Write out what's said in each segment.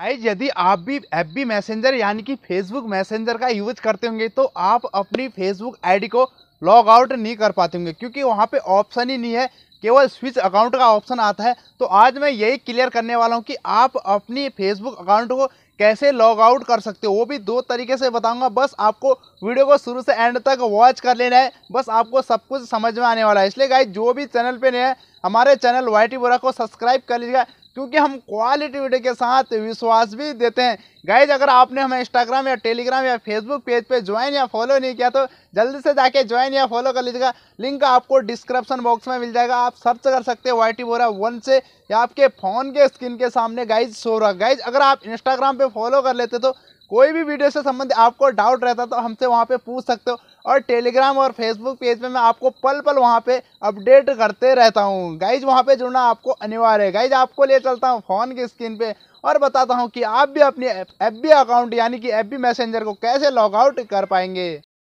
आई यदि आप भी एफ बी मैसेंजर यानी कि फेसबुक मैसेंजर का यूज करते होंगे तो आप अपनी फेसबुक आईडी को लॉग आउट नहीं कर पाते होंगे क्योंकि वहाँ पे ऑप्शन ही नहीं है केवल स्विच अकाउंट का ऑप्शन आता है तो आज मैं यही क्लियर करने वाला हूँ कि आप अपनी फेसबुक अकाउंट को कैसे लॉग आउट कर सकते हो वो भी दो तरीके से बताऊंगा बस आपको वीडियो को शुरू से एंड तक वॉच कर लेना है बस आपको सब कुछ समझ में आने वाला है इसलिए गाइज जो भी चैनल पे नए हैं हमारे चैनल वाई टी बोरा को सब्सक्राइब कर लीजिएगा क्योंकि हम क्वालिटी वीडियो के साथ विश्वास भी देते हैं गाइज अगर आपने हमें इंस्टाग्राम या टेलीग्राम या फेसबुक पेज पे ज्वाइन या फॉलो नहीं किया तो जल्दी से जाके ज्वाइन या फॉलो कर लीजिएगा लिंक आपको डिस्क्रिप्शन बॉक्स में मिल जाएगा आप सर्च कर सकते हैं वाई टी बोरा वन से या आपके फ़ोन के स्क्रीन के सामने गाइज शो रहा गाइज अगर आप इंस्टाग्राम पर फॉलो कर लेते तो कोई भी वीडियो से संबंधित आपको डाउट रहता तो हमसे वहाँ पर पूछ सकते हो और टेलीग्राम और फेसबुक पेज पे मैं आपको पल पल वहाँ पे अपडेट करते रहता हूँ गाइज वहाँ पे जुड़ना आपको अनिवार्य है गाइज आपको ले चलता हूँ फ़ोन की स्क्रीन पे और बताता हूँ कि आप भी अपनी एफ बी अकाउंट यानी कि एफ बी मैसेंजर को कैसे लॉगआउट कर पाएंगे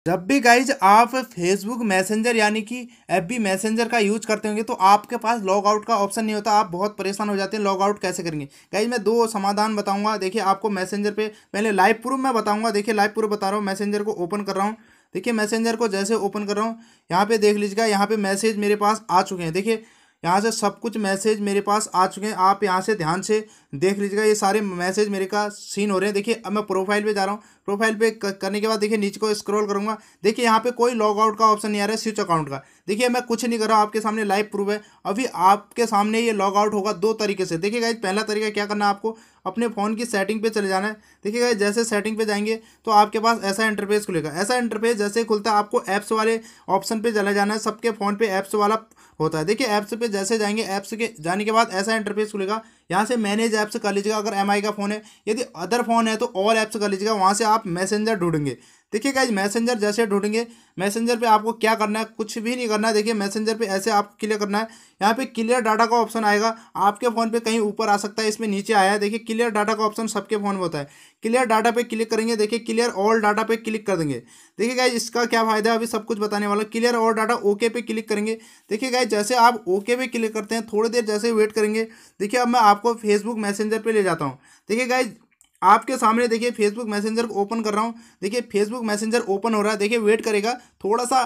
जब भी गाइज आप फेसबुक मैसेंजर यानी कि एफ बी मैसेंजर का यूज करते होंगे तो आपके पास लॉग आउट का ऑप्शन नहीं होता आप बहुत परेशान हो जाते हैं लॉग आउट कैसे करेंगे गाइज मैं दो समाधान बताऊंगा देखिए आपको मैसेंजर पे पहले लाइव प्रूफ मैं बताऊंगा देखिए लाइव प्रूफ बता रहा हूँ मैसेंजर को ओपन कर रहा हूँ देखिए मैसेंजर को जैसे ओपन कर रहा हूँ यहाँ पे देख लीजिएगा यहाँ पे मैसेज मेरे पास आ चुके हैं देखिए यहाँ से सब कुछ मैसेज मेरे पास आ चुके हैं आप यहाँ से ध्यान से देख लीजिएगा ये सारे मैसेज मेरे का सीन हो रहे हैं देखिए अब मैं प्रोफाइल पे जा रहा हूँ प्रोफाइल पे करने के बाद देखिए नीचे को स्क्रॉल करूँगा देखिए यहाँ पे कोई लॉग आउट का ऑप्शन नहीं आ रहा है स्विच अकाउंट का देखिए मैं कुछ नहीं कर रहा आपके सामने लाइव प्रूफ है अभी आपके सामने ये लॉग आउट होगा दो तरीके से देखिए गाइज पहला तरीका क्या करना है आपको अपने फ़ोन की सेटिंग पे चले जाना है देखिए गाइज जैसे सेटिंग पे जाएंगे तो आपके पास ऐसा इंटरफेस खुलेगा ऐसा इंटरफेस जैसे खुलता है आपको ऐप्स वाले ऑप्शन पर चला जाना है सबके फ़ोन पर ऐप्स वाला होता है देखिए ऐप्स पे जैसे जाएंगे ऐप्स के जाने के बाद ऐसा इंटरफेस खुलेगा यहाँ से मैनेज ऐप्स कर लीजिएगा अगर एम का फ़ोन है यदि अदर फ़ोन है तो और ऐप्स कर लीजिएगा वहाँ से आप मैसेंजर ढूंढेंगे देखिए गाइज मैसेंजर जैसे ढूंढेंगे मैसेंजर पे आपको क्या करना है कुछ भी नहीं करना है देखिए मैसेंजर पे ऐसे आपको क्लियर करना है यहाँ पे क्लियर डाटा का ऑप्शन आएगा आपके फ़ोन पे कहीं ऊपर आ सकता है इसमें नीचे आया है देखिए क्लियर डाटा का ऑप्शन सबके फ़ोन में होता है क्लियर डाटा पे क्लिक करेंगे देखिए क्लियर ऑल डाटा पे क्लिक कर देंगे देखिए गाइज इसका क्या फायदा है अभी सब कुछ बताने वाला क्लियर ऑल डाटा ओके पे क्लिक करेंगे देखिए गाइज जैसे आप ओके पे क्लिक करते हैं थोड़ी देर जैसे वेट करेंगे देखिए अब मैं आपको फेसबुक मैसेंजर पर ले जाता हूँ देखिए गाइज आपके सामने देखिए फेसबुक मैसेंजर को ओपन कर रहा हूँ देखिए फेसबुक मैसेंजर ओपन हो रहा है देखिए वेट करेगा थोड़ा सा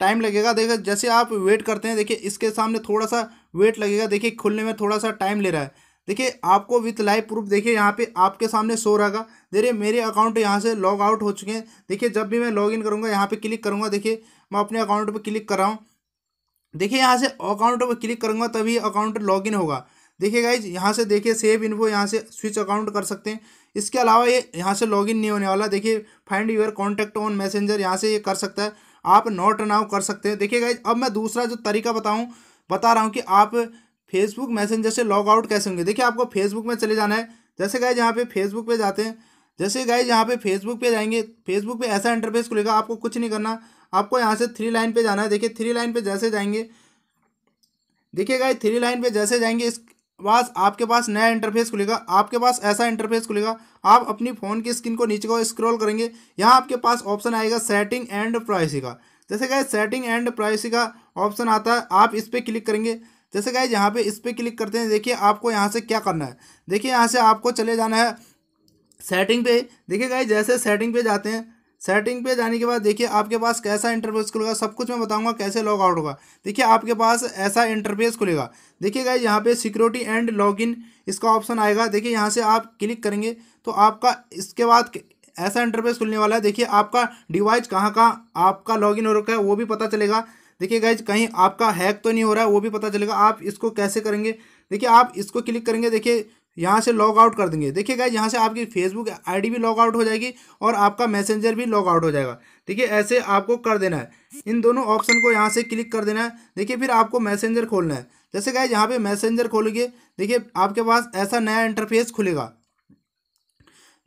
टाइम लगेगा देखिए जैसे आप वेट करते हैं देखिए इसके सामने थोड़ा सा वेट लगेगा देखिए खुलने में थोड़ा सा टाइम ले रहा है देखिए आपको विथ लाइव प्रूफ देखिए यहाँ पे आपके सामने शो रहेगा देखिए मेरे अकाउंट यहाँ से लॉग आउट हो चुके हैं देखिए जब भी मैं लॉग इन करूँगा यहाँ पर क्लिक करूँगा देखिए मैं अपने अकाउंट पर क्लिक कर रहा हूँ देखिए यहाँ से अकाउंट पर क्लिक करूँगा तभी अकाउंट लॉग इन होगा देखिए गाइज यहाँ से देखिए सेव इन्फो यहाँ से स्विच अकाउंट कर सकते हैं इसके अलावा ये यहाँ से लॉगिन नहीं होने वाला देखिए find your contact on messenger यहाँ से ये कर सकता है आप नोट नाउ कर सकते हैं देखिए गाइज अब मैं दूसरा जो तरीका बताऊँ बता रहा हूँ कि आप फेसबुक मैसेंजर से लॉग आउट कैसे होंगे देखिए आपको फेसबुक में चले जाना है जैसे गाइज यहाँ पे फेसबुक पे जाते हैं जैसे गाइज यहाँ पे फेसबुक पे जाएंगे फेसबुक पे ऐसा इंटरफेस खुलेगा आपको कुछ नहीं करना आपको यहाँ से थ्री लाइन पे जाना है देखिए थ्री लाइन पे जैसे जाएंगे देखिए गाइज थ्री लाइन पे जैसे जाएंगे इस पास आपके पास नया इंटरफेस खुलेगा आपके पास ऐसा इंटरफेस खुलेगा आप अपनी फ़ोन की स्क्रीन को नीचे को स्क्रॉल करेंगे यहाँ आपके पास ऑप्शन आएगा सेटिंग एंड प्राइसी का जैसे गए सेटिंग एंड प्राइसी का ऑप्शन आता है आप इस पर क्लिक करेंगे जैसे गए यहाँ पे इस पर क्लिक करते हैं देखिए आपको यहाँ से क्या करना है देखिए यहाँ से आपको चले जाना है सेटिंग पे देखिए गए जैसे सेटिंग पे जाते हैं सेटिंग पे जाने के बाद देखिए आपके पास कैसा इंटरफेस खुलेगा सब कुछ मैं बताऊंगा कैसे लॉग आउट होगा देखिए आपके पास ऐसा इंटरफेस खुलेगा देखिए यहाँ पे सिक्योरिटी एंड लॉगिन इसका ऑप्शन आएगा देखिए यहाँ से आप क्लिक करेंगे तो आपका इसके बाद ऐसा इंटरफेस खुलने वाला है देखिए आपका डिवाइस कहाँ कहाँ आपका लॉगिन हो रखा है वो भी पता चलेगा देखिए गाइज कहीं आपका हैक तो नहीं हो रहा है वो भी पता चलेगा आप इसको कैसे करेंगे देखिए आप इसको क्लिक करेंगे देखिए यहाँ से लॉग आउट कर देंगे देखिए गाइज यहाँ से आपकी फेसबुक आईडी भी लॉग आउट हो जाएगी और आपका मैसेंजर भी लॉग आउट हो जाएगा ठीक है ऐसे आपको कर देना है इन दोनों ऑप्शन को यहाँ से क्लिक कर देना है देखिए फिर आपको मैसेंजर खोलना है जैसे गाइज यहाँ पे मैसेंजर खोलोगे देखिए आपके पास ऐसा नया इंटरफेस खुलेगा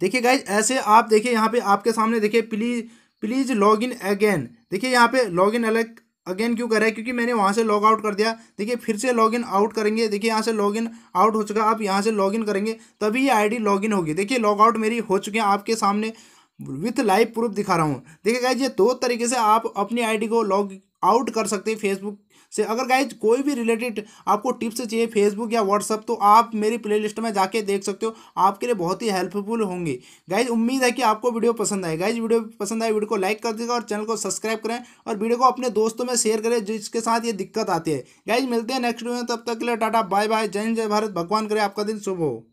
देखिए गाइज ऐसे आप देखिए यहाँ पे आपके सामने देखिए please please log in again देखिए यहाँ पे लॉग इन अलग अगेन क्यों कर रहा है क्योंकि मैंने वहाँ से लॉग आउट कर दिया देखिए फिर से लॉग इन आउट करेंगे देखिए यहाँ से लॉग इन आउट हो चुका आप यहाँ से लॉग इन करेंगे तभी ये आईडी लॉग इन होगी देखिए लॉग आउट मेरी हो चुकी है आपके सामने विथ लाइव प्रूफ दिखा रहा हूँ देखिए गाइज ये दो तरीके से आप अपनी आईडी को लॉग आउट कर सकते हैं फेसबुक से अगर गाइज कोई भी रिलेटेड आपको टिप्स चाहिए फेसबुक या व्हाट्सअप तो आप मेरी प्लेलिस्ट में जाके देख सकते हो आपके लिए बहुत ही हेल्पफुल होंगे गाइज उम्मीद है कि आपको वीडियो पसंद आए गाइज वीडियो पसंद आए वीडियो को लाइक कर देगा और चैनल को सब्सक्राइब करें और वीडियो को अपने दोस्तों में शेयर करें जिसके साथ ये दिक्कत आती है गाइज मिलते हैं नेक्स्ट वीडियो में तब तक के लिए टाटा बाय बाय जय जय भारत भगवान करें आपका दिन शुभ हो